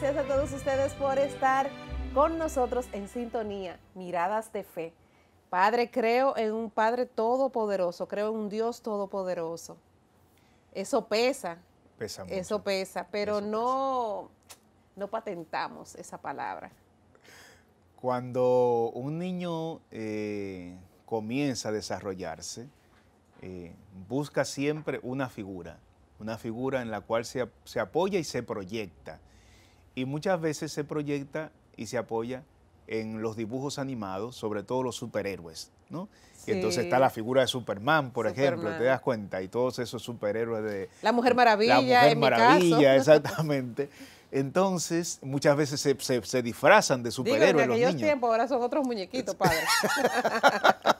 gracias a todos ustedes por estar con nosotros en sintonía, miradas de fe. Padre, creo en un Padre todopoderoso, creo en un Dios todopoderoso. Eso pesa. Pesa Eso pesa, pero no, no patentamos esa palabra. Cuando un niño eh, comienza a desarrollarse, eh, busca siempre una figura, una figura en la cual se apoya y se proyecta y muchas veces se proyecta y se apoya en los dibujos animados, sobre todo los superhéroes, ¿no? entonces está la figura de Superman, por ejemplo, te das cuenta, y todos esos superhéroes de... La Mujer Maravilla, La Mujer Maravilla, exactamente. Entonces, muchas veces se, se, disfrazan de superhéroes Digo, en aquellos tiempos ahora son otros muñequitos, padre.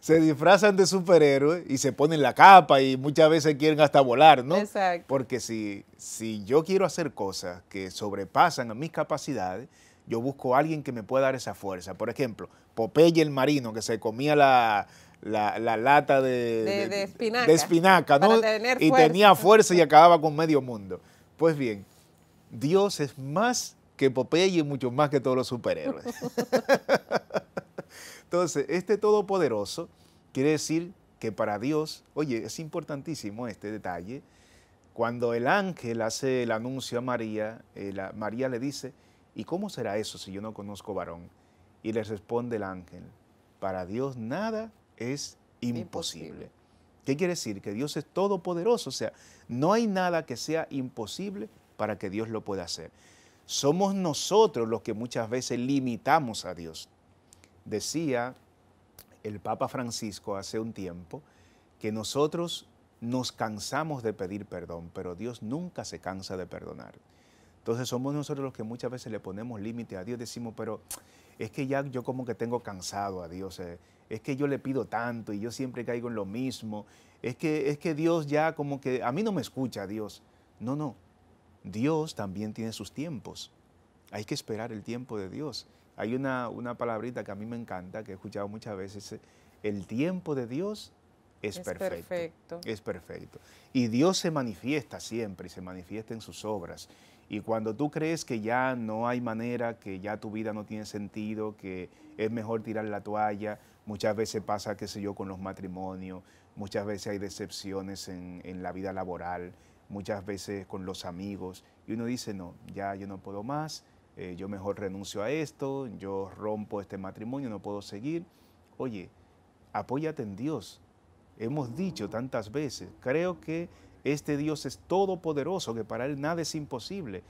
se disfrazan de superhéroes y se ponen la capa y muchas veces quieren hasta volar, ¿no? Exacto. Porque si, si yo quiero hacer cosas que sobrepasan a mis capacidades, yo busco a alguien que me pueda dar esa fuerza. Por ejemplo, Popeye el marino, que se comía la, la, lata de, de, espinaca, de espinaca ¿no? y tenía fuerza y acababa con medio mundo. Pues bien, Dios es más que Popeye y mucho más que todos los superhéroes. Entonces, este todopoderoso quiere decir que para Dios, oye, es importantísimo este detalle, cuando el ángel hace el anuncio a María, eh, María le dice, ¿y cómo será eso si yo no conozco varón? Y le responde el ángel, para Dios nada es imposible. imposible. ¿Qué quiere decir? Que Dios es todopoderoso, o sea, no hay nada que sea imposible para que Dios lo pueda hacer. Somos nosotros los que muchas veces limitamos a Dios. Decía el Papa Francisco hace un tiempo que nosotros nos cansamos de pedir perdón, pero Dios nunca se cansa de perdonar. Entonces somos nosotros los que muchas veces le ponemos límite a Dios, decimos, pero es que ya yo como que tengo cansado a Dios, eh, es que yo le pido tanto y yo siempre caigo en lo mismo, es que, es que Dios ya como que a mí no me escucha Dios. No, no, Dios también tiene sus tiempos. Hay que esperar el tiempo de Dios. Hay una, palabrita que a mí me encanta, que he escuchado muchas veces, eh, el tiempo de Dios es, perfecto, Es perfecto. Y Dios se manifiesta siempre se manifiesta en sus obras. Y cuando tú crees que ya no hay manera, que ya tu vida no tiene sentido, que es mejor tirar la toalla, muchas veces pasa, qué sé yo, con los matrimonios, muchas veces hay decepciones en, en la vida laboral, muchas veces con los amigos, y uno dice, no, ya yo no puedo más, eh, yo mejor renuncio a esto, yo rompo este matrimonio, no puedo seguir. Oye, apóyate en Dios. Hemos dicho tantas veces, creo que este Dios es todopoderoso, que para Él nada es imposible.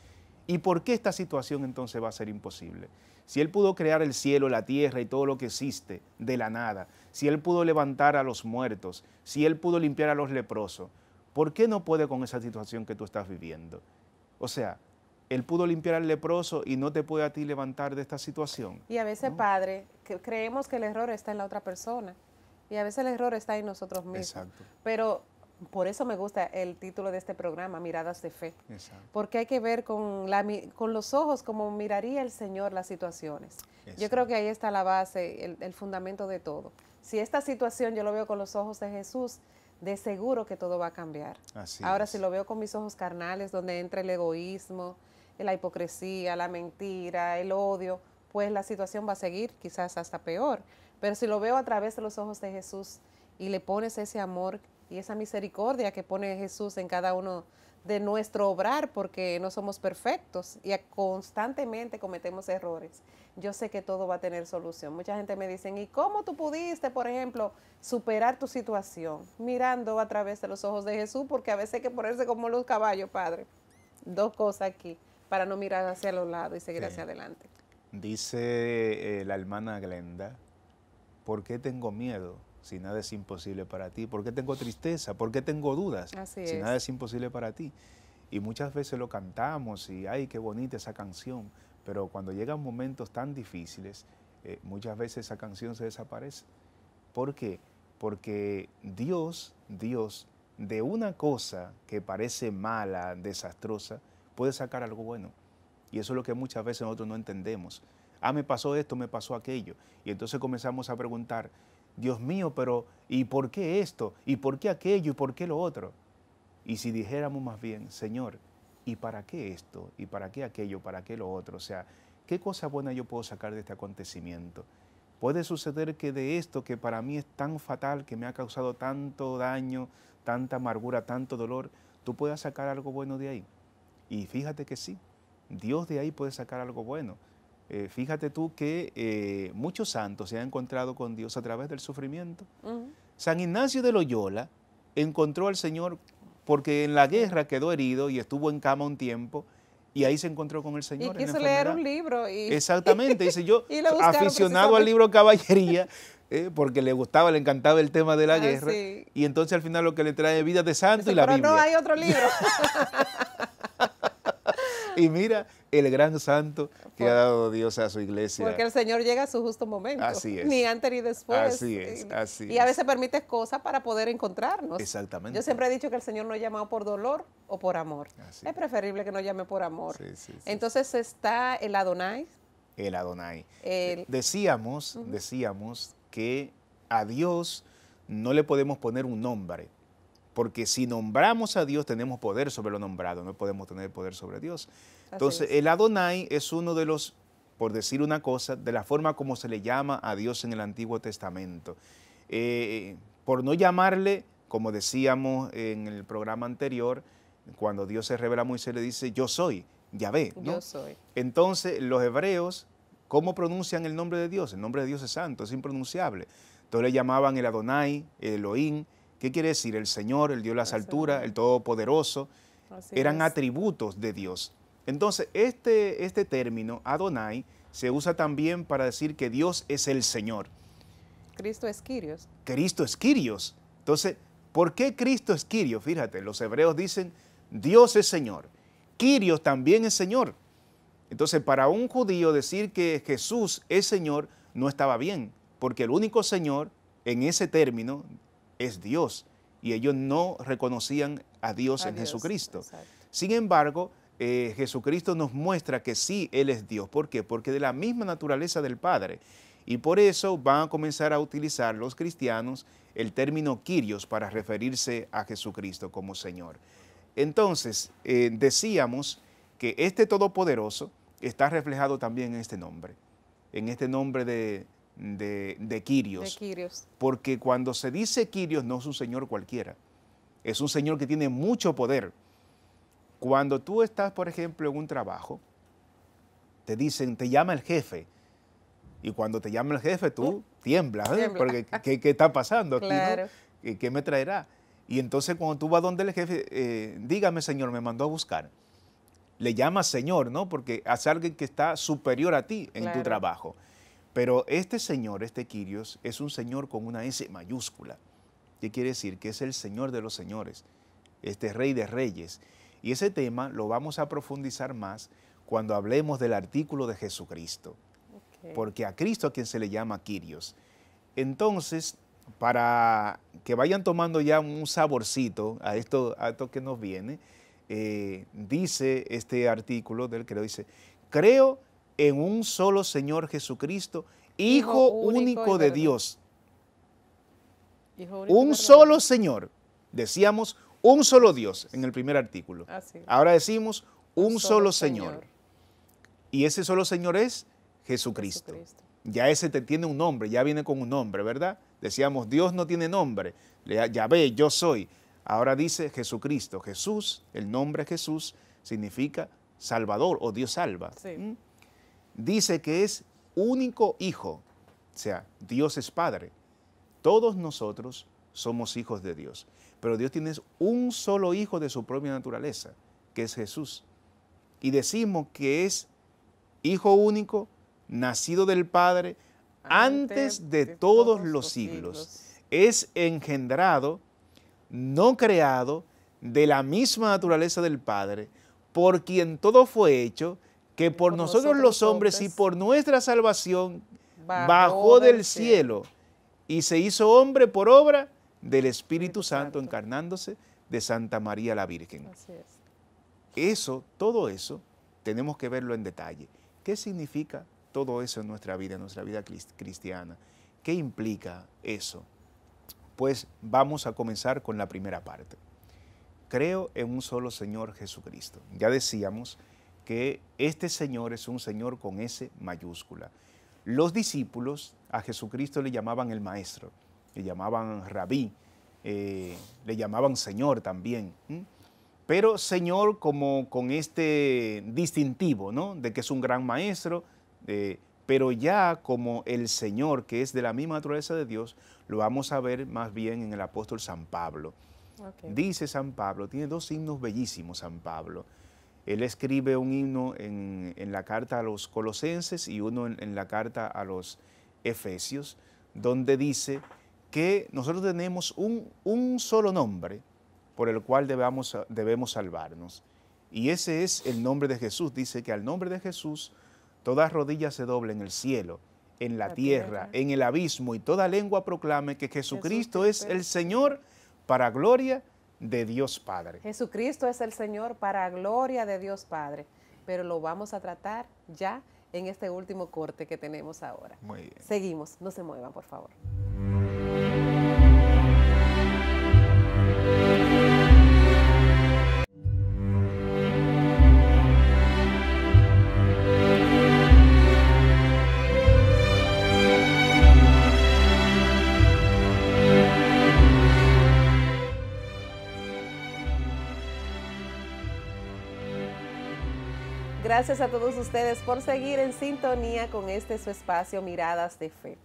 ¿Y por qué esta situación entonces va a ser imposible? Si Él pudo crear el cielo, la tierra y todo lo que existe de la nada, si Él pudo levantar a los muertos, si Él pudo limpiar a los leprosos, ¿por qué no puede con esa situación que tú estás viviendo? O sea, él pudo limpiar al leproso y no te puede a ti levantar de esta situación. Y a veces, Padre, creemos que el error está en la otra persona. Y a veces el error está en nosotros mismos. Exacto. Pero por eso me gusta el título de este programa, Miradas de Fe. Porque hay que ver con, los ojos como miraría el Señor las situaciones. Yo creo que ahí está la base, el, fundamento de todo. Si esta situación yo lo veo con los ojos de Jesús, de seguro que todo va a cambiar. Ahora si lo veo con mis ojos carnales, donde entra el egoísmo, la hipocresía, la mentira, el odio, pues la situación va a seguir quizás hasta peor. Pero si lo veo a través de los ojos de Jesús y le pones ese amor y esa misericordia que pone Jesús en cada uno de nuestro obrar, porque no somos perfectos y constantemente cometemos errores, yo sé que todo va a tener solución. Mucha gente me dice, ¿y cómo tú pudiste, por ejemplo, superar tu situación? Mirando a través de los ojos de Jesús, porque a veces hay que ponerse como los caballos, Padre. Dos cosas aquí para no mirar hacia los lados y seguir hacia adelante. Dice eh, la hermana Glenda, ¿por qué tengo miedo si nada es imposible para ti? ¿Por qué tengo tristeza? ¿Por qué tengo dudas si nada es imposible para ti? Y muchas veces lo cantamos y, ay, qué bonita esa canción, pero cuando llegan momentos tan difíciles, eh, muchas veces esa canción se desaparece. ¿Por qué? Porque Dios, Dios, de una cosa que parece mala, desastrosa, puedes sacar algo bueno. Y eso es lo que muchas veces nosotros no entendemos. Ah, me pasó esto, me pasó aquello. Y entonces comenzamos a preguntar, Dios mío, pero ¿y por qué esto? ¿Y por qué aquello? ¿Y por qué lo otro? Y si dijéramos más bien, Señor, ¿y para qué esto? ¿Y para qué aquello? ¿Para qué lo otro? O sea, ¿qué cosa buena yo puedo sacar de este acontecimiento? Puede suceder que de esto que para mí es tan fatal, que me ha causado tanto daño, tanta amargura, tanto dolor, tú puedas sacar algo bueno de ahí. Y fíjate que sí, Dios de ahí puede sacar algo bueno. Eh, fíjate tú que eh, muchos santos se han encontrado con Dios a través del sufrimiento. San Ignacio de Loyola encontró al Señor porque en la guerra quedó herido y estuvo en cama un tiempo y ahí se encontró con el Señor. Y quiso leer un libro. Exactamente, dice yo, aficionado al libro Caballería, eh, porque le gustaba, le encantaba el tema de la ah, guerra. Y entonces al final lo que le trae vida de santo y la Biblia. Pero no hay otro libro. y mira el gran santo que ha dado Dios a su iglesia. Porque el Señor llega a su justo momento. Así es. Ni antes ni después. Así es, así Y a veces permite cosas para poder encontrarnos. Exactamente. Yo siempre he dicho que el Señor no ha llamado por dolor o por amor. Es preferible que no llame por amor. Entonces está el Adonai. El Adonai. Decíamos, decíamos que a Dios no le podemos poner un nombre porque si nombramos a Dios tenemos poder sobre lo nombrado, no podemos tener poder sobre Dios. Entonces, el Adonai es uno de los, por decir una cosa, de la forma como se le llama a Dios en el Antiguo Testamento. Eh, por no llamarle, como decíamos en el programa anterior, cuando Dios se revela a Moisés le dice, yo soy, Yahvé. ¿no? Yo soy. Entonces, los hebreos, ¿cómo pronuncian el nombre de Dios? El nombre de Dios es santo, es impronunciable. Entonces le llamaban el Adonai, el Elohim, ¿Qué quiere decir? El Señor, el Dios de las alturas, el Todopoderoso, eran atributos de Dios. Entonces, este, este término, Adonai, se usa también para decir que Dios es el Señor. Cristo es Kyrios. Cristo es Kyrios. Entonces, ¿por qué Cristo es Kyrios? Fíjate, los hebreos dicen, Dios es Señor. Kyrios también es Señor. Entonces, para un judío decir que Jesús es Señor no estaba bien, porque el único Señor en ese término es Dios y ellos no reconocían a Dios en Jesucristo. Sin embargo, eh, Jesucristo nos muestra que sí, Él es Dios. ¿Por qué? Porque de la misma naturaleza del Padre. Y por eso van a comenzar a utilizar los cristianos el término Kyrios para referirse a Jesucristo como Señor. Entonces, eh, decíamos que este Todopoderoso está reflejado también en este nombre, en este nombre de, de, de, Quirios, Porque cuando se dice Quirios no es un señor cualquiera, es un señor que tiene mucho poder. Cuando tú estás, por ejemplo, en un trabajo, te dicen, te llama el jefe, y cuando te llama el jefe tú uh, tiemblas, ¿eh? porque ¿qué, está pasando aquí? ¿Qué me traerá? Y entonces cuando tú vas donde el jefe, eh, dígame señor, me mandó a buscar. Le llamas señor, ¿no? Porque hace alguien que está superior a ti en tu trabajo. Pero este señor, este Quirios, es un señor con una S mayúscula, que quiere decir que es el señor de los señores, este rey de reyes. Y ese tema lo vamos a profundizar más cuando hablemos del artículo de Jesucristo, porque a Cristo a quien se le llama Quirios. Entonces, para que vayan tomando ya un saborcito a esto, a que nos viene, eh, dice este artículo del que lo dice, creo en un solo Señor Jesucristo, Hijo único de Dios. Un solo Señor. Decíamos un solo Dios en el primer artículo. Ahora decimos un solo Señor. Y ese solo Señor es Jesucristo. Ya ese te tiene un nombre, ya viene con un nombre, ¿verdad? Decíamos, Dios no tiene nombre. Ya ve, yo soy. Ahora dice Jesucristo. Jesús, el nombre Jesús, significa Salvador o Dios salva. ¿Mm? Dice que es único Hijo, o sea, Dios es Padre. Todos nosotros somos hijos de Dios, pero Dios tiene un solo Hijo de su propia naturaleza, que es Jesús. Y decimos que es Hijo único, nacido del Padre, antes de, todos, los siglos. Es engendrado, no creado, de la misma naturaleza del Padre, por quien todo fue hecho, que por, nosotros, los hombres, y por nuestra salvación bajó, del cielo, y se hizo hombre por obra del Espíritu Santo encarnándose de Santa María la Virgen. Eso, todo eso, tenemos que verlo en detalle. ¿Qué significa todo eso en nuestra vida, en nuestra vida cristiana? ¿Qué implica eso? Pues vamos a comenzar con la primera parte. Creo en un solo Señor Jesucristo. Ya decíamos que este Señor es un Señor con S mayúscula. Los discípulos a Jesucristo le llamaban el Maestro, le llamaban Rabí, eh, le llamaban Señor también. Pero Señor como con este distintivo, ¿no? De que es un gran Maestro, pero ya como el Señor, que es de la misma naturaleza de Dios, lo vamos a ver más bien en el apóstol San Pablo. Dice San Pablo, tiene dos signos bellísimos San Pablo. Él escribe un himno en, la carta a los colosenses y uno en, la carta a los efesios, donde dice que nosotros tenemos un, solo nombre por el cual debemos salvarnos. Y ese es el nombre de Jesús. Dice que al nombre de Jesús todas rodillas se doble en el cielo, en la, tierra, en el abismo, y toda lengua proclame que Jesucristo, es el Señor para gloria de Dios Padre. Jesucristo es el Señor para gloria de Dios Padre, pero lo vamos a tratar ya en este último corte que tenemos ahora. Muy bien. Seguimos, no se muevan, por favor. gracias a todos ustedes por seguir en sintonía con este su espacio Miradas de Fe.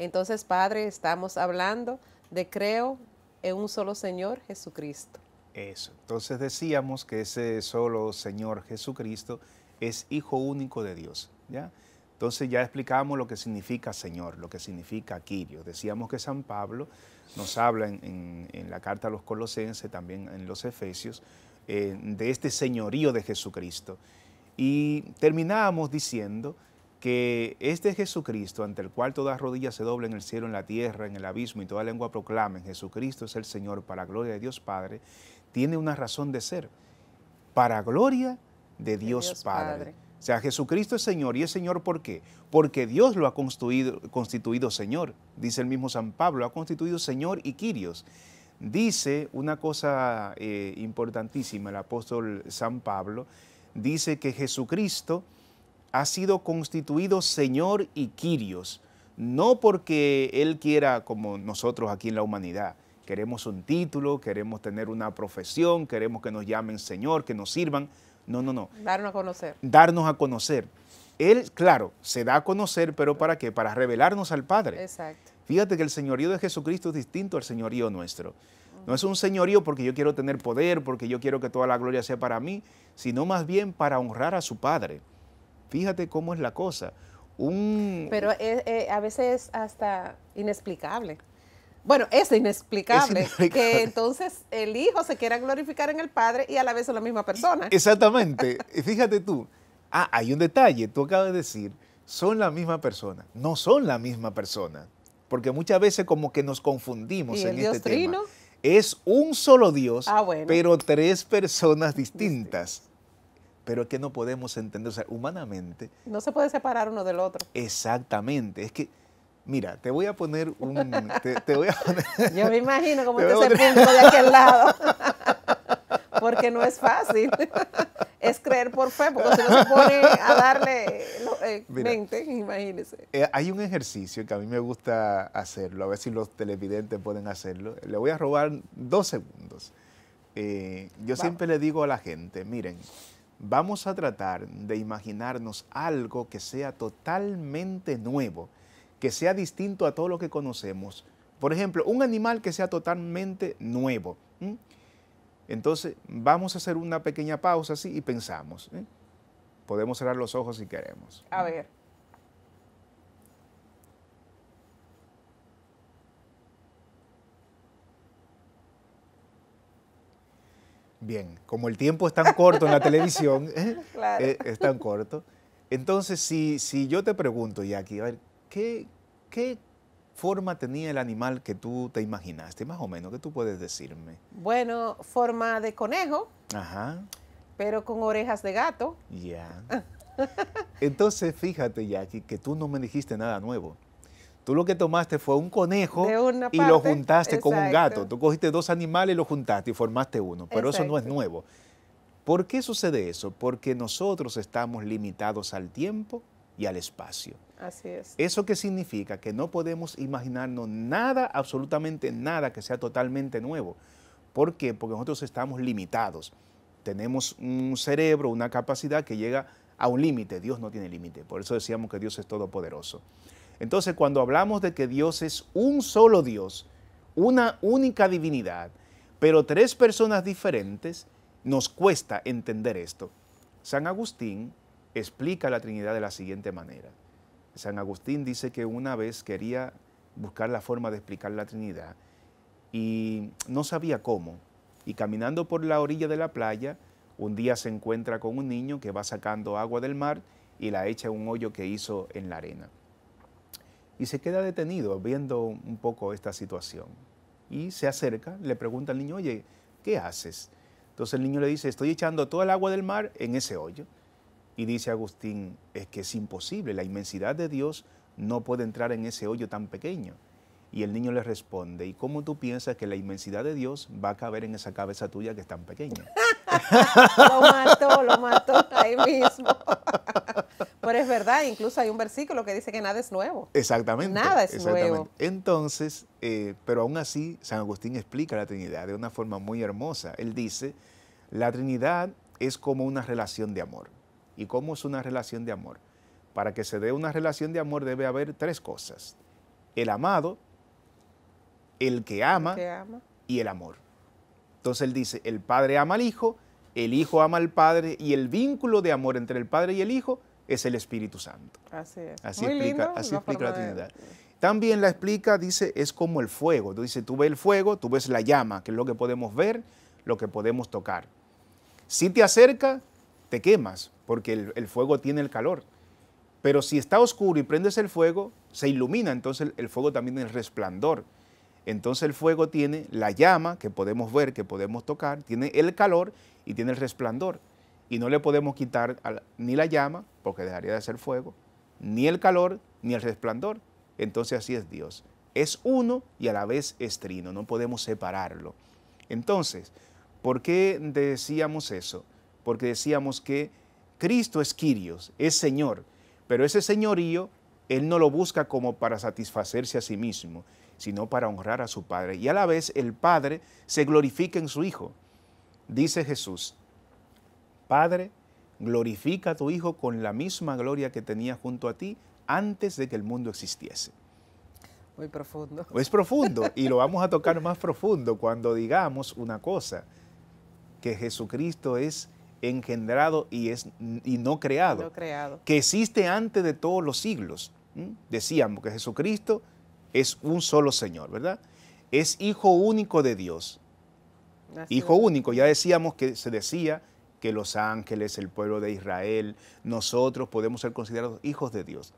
Entonces, Padre, estamos hablando de creo en un solo Señor, Jesucristo. Eso. Entonces decíamos que ese solo Señor Jesucristo es Hijo único de Dios, ¿ya? Entonces ya explicamos lo que significa Señor, lo que significa Quirio. Decíamos que San Pablo nos habla en, la carta a los Colosenses, también en los Efesios, eh, de este señorío de Jesucristo. Y terminábamos diciendo que este Jesucristo, ante el cual todas rodillas se doble en el cielo, en la tierra, en el abismo y toda lengua proclamen, Jesucristo es el Señor para gloria de Dios Padre, tiene una razón de ser, para gloria de Dios, Padre. O sea, Jesucristo es Señor y es Señor ¿por qué? Porque Dios lo ha constituido, Señor, dice el mismo San Pablo, ha constituido Señor y Quirios. Dice una cosa eh, importantísima el apóstol San Pablo, dice que Jesucristo ha sido constituido Señor y Quirios, no porque Él quiera, como nosotros aquí en la humanidad, queremos un título, queremos tener una profesión, queremos que nos llamen Señor, que nos sirvan. No, no, no. Darnos a conocer. Darnos a conocer. Él, claro, se da a conocer, pero ¿para qué? Para revelarnos al Padre. Exacto. Fíjate que el señorío de Jesucristo es distinto al señorío nuestro. No es un señorío porque yo quiero tener poder, porque yo quiero que toda la gloria sea para mí, sino más bien para honrar a su padre. Fíjate cómo es la cosa. Pero eh, a veces es hasta inexplicable. Bueno, es inexplicable, que entonces el hijo se quiera glorificar en el padre y a la vez es la misma persona. Exactamente. Fíjate tú. Ah, hay un detalle. Tú acabas de decir, son la misma persona. No son la misma persona. Porque muchas veces como que nos confundimos en el este Dios tema. Trino? Es un solo Dios, ah, pero tres personas distintas. Pero que no podemos entender, o sea, humanamente. No se puede separar uno del otro. Exactamente. Es que, mira, te voy a poner un. Yo me imagino cómo te, punto de aquel lado. Porque no es fácil. es creer por fe, porque se no se pone a darle eh, mente, imagínense. Eh, hay un ejercicio que a mí me gusta hacerlo, a ver si los televidentes pueden hacerlo. Le voy a robar dos segundos. Eh, yo siempre le digo a la gente, miren, vamos a tratar de imaginarnos algo que sea totalmente nuevo, que sea distinto a todo lo que conocemos. Por ejemplo, un animal que sea totalmente nuevo. Entonces, vamos a hacer una pequeña pausa así y pensamos. ¿eh? Podemos cerrar los ojos si queremos. A ver. Bien, como el tiempo es tan corto en la televisión, ¿eh? eh, es tan corto. Entonces, si, si yo te pregunto, Jackie, a ver, ¿qué, qué forma tenía el animal que tú te imaginaste, más o menos? ¿Qué tú puedes decirme? Bueno, forma de conejo. Pero con orejas de gato. Ya. Entonces, fíjate, Jackie, que tú no me dijiste nada nuevo. Tú lo que tomaste fue un conejo y lo juntaste con un gato. Tú cogiste dos animales y lo juntaste y formaste uno. Pero eso no es nuevo. ¿Por qué sucede eso? Porque nosotros estamos limitados al tiempo y al espacio. Así ¿Eso qué significa? Que no podemos imaginarnos nada, absolutamente nada que sea totalmente nuevo. ¿Por qué? Porque nosotros estamos limitados. Tenemos un cerebro, una capacidad que llega a un límite. Dios no tiene límite. Por eso decíamos que Dios es todopoderoso. Entonces, cuando hablamos de que Dios es un solo Dios, una única divinidad, pero tres personas diferentes, nos cuesta entender esto. San Agustín explica la Trinidad de la siguiente manera. San Agustín dice que una vez quería buscar la forma de explicar la Trinidad y no sabía cómo. Y caminando por la orilla de la playa, un día se encuentra con un niño que va sacando agua del mar y la echa en un hoyo que hizo en la arena. Y se queda detenido viendo un poco esta situación. Y se acerca, le pregunta al niño, oye, ¿qué haces? Entonces el niño le dice, estoy echando toda el agua del mar en ese hoyo. Y dice Agustín, es que es imposible, la inmensidad de Dios no puede entrar en ese hoyo tan pequeño. Y el niño le responde, ¿y cómo tú piensas que la inmensidad de Dios va a caber en esa cabeza tuya que es tan pequeña? lo mató, lo mató ahí mismo. Pero es verdad, incluso hay un versículo que dice que nada es nuevo. Exactamente. Nada es nuevo. Entonces, eh, pero aún así, San Agustín explica la Trinidad de una forma muy hermosa. Él dice, la Trinidad es como una relación de amor y cómo es una relación de amor. Para que se dé una relación de amor debe haber tres cosas. El amado, el que ama, y el amor. Entonces él dice, el padre ama al hijo, el hijo ama al padre y el vínculo de amor entre el padre y el hijo es el Espíritu Santo. Así es. Así explica, así explica la Trinidad. También la explica, dice, es como el fuego. Dice: tú ves el fuego, tú ves la llama, que es lo que podemos ver, lo que podemos tocar. Si te acerca, te quemas, porque el, fuego tiene el calor. Pero si está oscuro y prendes el fuego, se ilumina, entonces el fuego también tiene resplandor. Entonces el fuego tiene la llama que podemos ver, que podemos tocar, tiene el calor y tiene el resplandor. Y no le podemos quitar ni la llama, porque dejaría de ser fuego, ni el calor, ni el resplandor. Entonces así es Dios. Es uno y a la vez es trino, no podemos separarlo. Entonces, ¿por qué decíamos eso? Porque decíamos que Cristo es Quirios, es Señor, pero ese señorío Él no lo busca como para satisfacerse a sí mismo, sino para honrar a su Padre. Y a la vez el Padre se glorifica en su Hijo. Dice Jesús, Padre, glorifica a tu Hijo con la misma gloria que tenía junto a ti antes de que el mundo existiese. Muy profundo. Es profundo y lo vamos a tocar más profundo cuando digamos una cosa, que Jesucristo es engendrado y, es, no, creado, que existe antes de todos los siglos. Decíamos que Jesucristo es un solo Señor, ¿verdad? Es hijo único de Dios. hijo único, ya decíamos que se decía que los ángeles, el pueblo de Israel, nosotros podemos ser considerados hijos de Dios.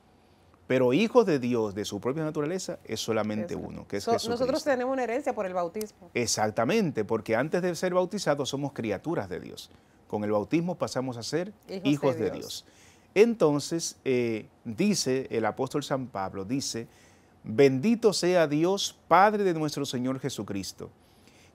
Pero hijos de Dios, de su propia naturaleza, es solamente uno, que es Jesús. Nosotros tenemos una herencia por el bautismo. Exactamente, porque antes de ser bautizados somos criaturas de Dios. Con el bautismo pasamos a ser hijos, de, Dios. Entonces, eh, dice el apóstol San Pablo, dice, bendito sea Dios, Padre de nuestro Señor Jesucristo,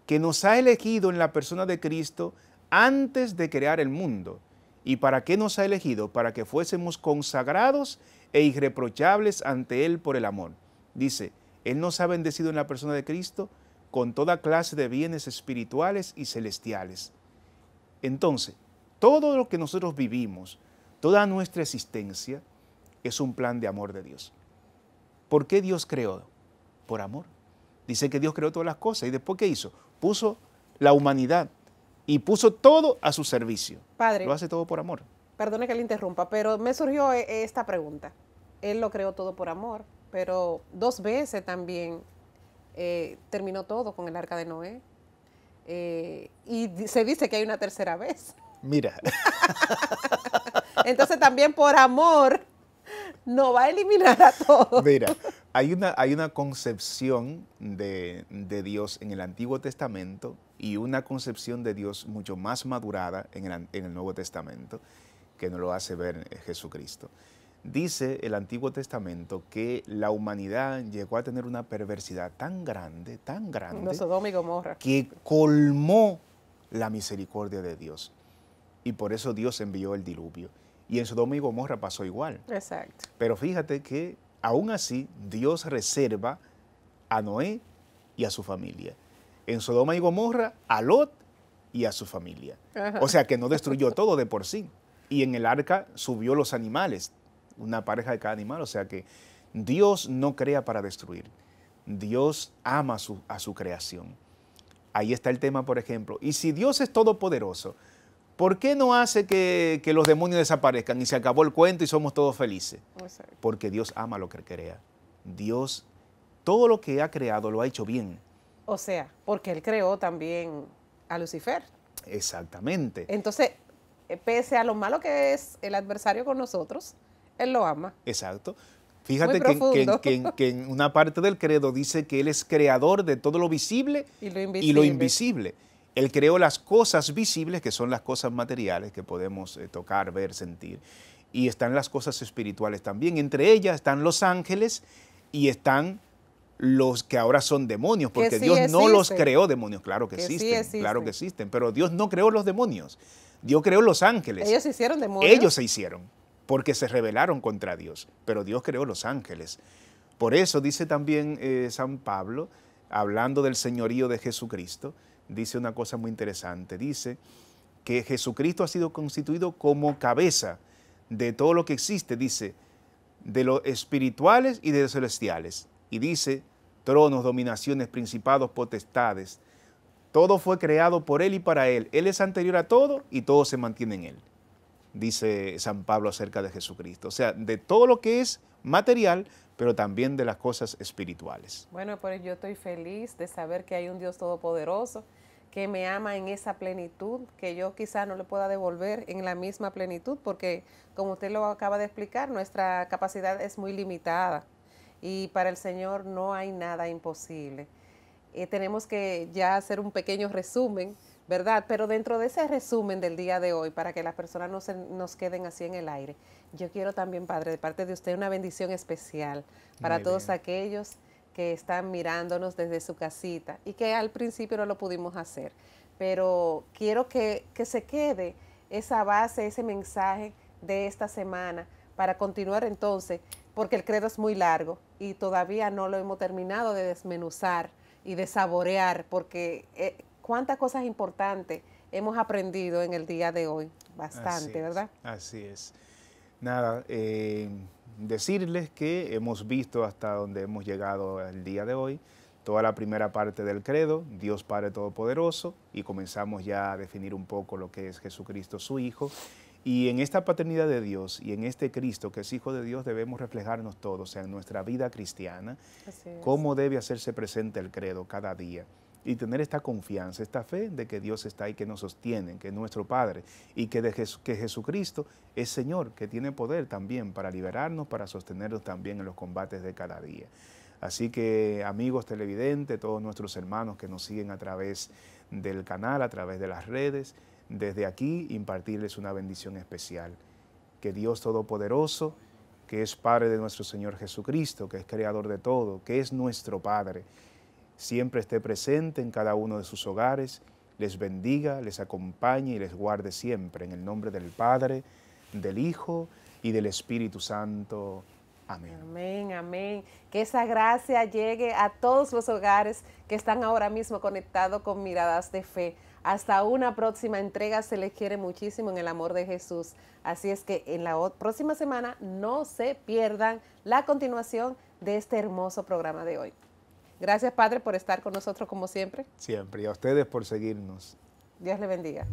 que nos ha elegido en la persona de Cristo antes de crear el mundo. ¿Y para qué nos ha elegido? Para que fuésemos consagrados e irreprochables ante Él por el amor. Dice, Él nos ha bendecido en la persona de Cristo con toda clase de bienes espirituales y celestiales. Entonces, todo lo que nosotros vivimos, toda nuestra existencia, es un plan de amor de Dios. ¿Por qué Dios creó? Por amor. Dice que Dios creó todas las cosas y después ¿qué hizo? Puso la humanidad y puso todo a su servicio. Padre. Lo hace todo por amor. Perdone que le interrumpa, pero me surgió e-, e-, esta pregunta. Él lo creó todo por amor, pero dos veces también eh, terminó todo con el arca de Noé. Eh, y se dice que hay una tercera vez. Mira. Entonces también por amor no va a eliminar a todos. Mira, hay una, hay una concepción de, Dios en el Antiguo Testamento y una concepción de Dios mucho más madurada en el, en el Nuevo Testamento que nos lo hace ver eh, Jesucristo. Dice el Antiguo Testamento que la humanidad llegó a tener una perversidad tan grande, tan grande, que colmó la misericordia de Dios. Y por eso Dios envió el diluvio. Y en Sodoma y Gomorra pasó igual. Exacto. Pero fíjate que aún así Dios reserva a Noé y a su familia. En Sodoma y Gomorra, a Lot y a su familia. O sea que no destruyó todo de por sí. Y en el arca subió los animales, una pareja de cada animal. O sea que Dios no crea para destruir. Dios ama a su, a su creación. Ahí está el tema, por ejemplo. Y si Dios es todopoderoso, ¿por qué no hace que, que los demonios desaparezcan y se acabó el cuento y somos todos felices? Porque Dios ama lo que crea. Dios, todo lo que ha creado lo ha hecho bien. O sea, porque Él creó también a Lucifer. Exactamente. Entonces, eh, pese a lo malo que es el adversario con nosotros, él lo ama. Exacto. Fíjate que, en una parte del credo dice que Él es creador de todo lo visible y lo, invisible. Él creó las cosas visibles, que son las cosas materiales que podemos eh, tocar, ver, sentir. Y están las cosas espirituales también. Entre ellas están los ángeles y están los que ahora son demonios, porque Dios no los creó demonios, claro que, existen, claro que existen, pero Dios no creó los demonios, Dios creó los ángeles. Ellos se hicieron demonios. Ellos se hicieron porque se rebelaron contra Dios, pero Dios creó los ángeles. Por eso dice también eh, San Pablo, hablando del señorío de Jesucristo, dice una cosa muy interesante, dice que Jesucristo ha sido constituido como cabeza de todo lo que existe, dice, de los espirituales y de los celestiales, y dice, tronos, dominaciones, principados, potestades, todo fue creado por Él y para Él, Él es anterior a todo y todo se mantiene en Él dice San Pablo acerca de Jesucristo. O sea, de todo lo que es material, pero también de las cosas espirituales. Bueno, pues yo estoy feliz de saber que hay un Dios todopoderoso que me ama en esa plenitud, que yo quizá no le pueda devolver en la misma plenitud, porque como usted lo acaba de explicar, nuestra capacidad es muy limitada y para el Señor no hay nada imposible. Eh, tenemos que ya hacer un pequeño resumen ¿verdad? Pero dentro de ese resumen del día de hoy, para que las personas no se, nos queden así en el aire, yo quiero también, Padre, de parte de usted una bendición especial para todos aquellos que están mirándonos desde su casita y que al principio no lo pudimos hacer. Pero quiero que, se quede esa base, ese mensaje de esta semana para continuar entonces, porque el credo es muy largo y todavía no lo hemos terminado de desmenuzar y de saborear, porque eh, cuántas cosas importantes hemos aprendido en el día de hoy. Bastante, ¿verdad? así es. Nada, eh, decirles que hemos visto hasta donde hemos llegado el día de hoy toda la primera parte del credo, Dios Padre Todopoderoso, y comenzamos ya a definir un poco lo que es Jesucristo su Hijo. Y en esta paternidad de Dios y en este Cristo que es Hijo de Dios debemos reflejarnos todos, o sea, en nuestra vida cristiana, cómo debe hacerse presente el credo cada día y tener esta confianza, esta fe de que Dios está ahí, que nos sostiene, que es nuestro Padre y que, que Jesucristo es Señor, que tiene poder también para liberarnos, para sostenernos también en los combates de cada día. Así que amigos televidentes, todos nuestros hermanos que nos siguen a través del canal, a través de las redes, desde aquí impartirles una bendición especial. Que Dios Todopoderoso, que es Padre de nuestro Señor Jesucristo, que es Creador de todo, que es nuestro Padre, siempre esté presente en cada uno de sus hogares, les bendiga, les acompañe y les guarde siempre. En el nombre del Padre, del Hijo y del Espíritu Santo. Amén. Amén, amén. Que esa gracia llegue a todos los hogares que están ahora mismo conectados con miradas de fe. Hasta una próxima entrega se les quiere muchísimo en el amor de Jesús. Así es que en la próxima semana no se pierdan la continuación de este hermoso programa de hoy. Gracias, Padre, por estar con nosotros como siempre. Siempre. Y a ustedes por seguirnos. Dios le bendiga.